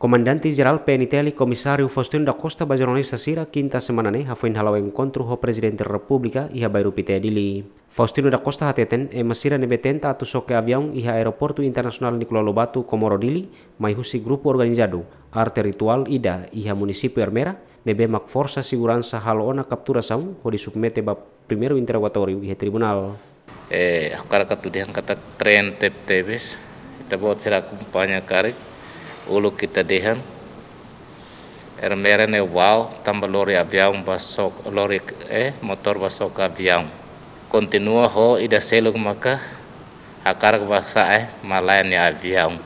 Comandanti geral PNTL Komisario Faustino da Costa Bajarone sasira quinta semanane hafuin halau e encontro ho presidente república iha bairu pitedili. Faustino da Costa hateten e masira nebetenta atu soke iha aeroporto Internasional Nicolau Lobato Comorodili mai husi grupu organizado arte ritual ida iha municipio Hermera nebe mak forsa segurança halona kaptura saun ho submete bab primeiro interrogatório iha tribunal. Eh, aku karakatu kata tren tep tebes, kita buat cerah kumpanya karek, ulu kita dehan er mere e wow tamba lori avião basok lori eh motor basok avião continua ho ida seluk maka akar basa eh malayan ya avião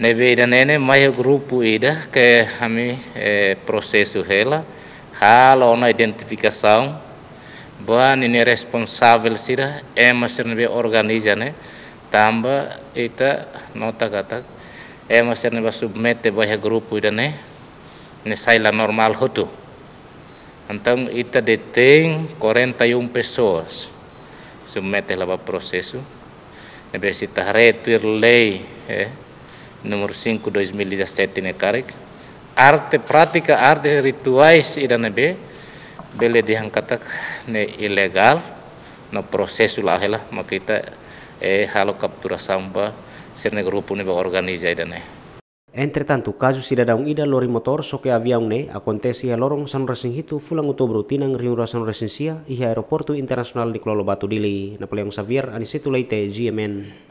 nebe ida nene mai grupu ida ke kami eh, prosesu hela hal ona identificação ba ini responsabel sira emasir nebe organiza ne tamba ita nota katak e eh, maserne ba submette ba he grupo idane ne saila normal hotu então ita detém 41 pessoas sumete lá prosesu processo necessita retuir lei é, eh, nomor 5 2017 ne carec arte prática arte rituais ida be bele diangkatak ne ilegal no prosesu lahela makita eh halo captura sampah sirne gruppo ne organizza idane. Eh. Entretanto, caso cidadão ida lori motor so que avião ne acontece a lorong San Resinhito, fulang outubro tinang riura San Resinsia e aeroporto internasional di Kuala Batu Dili. Napoleon Xavier, Aniceto Leite, GMN.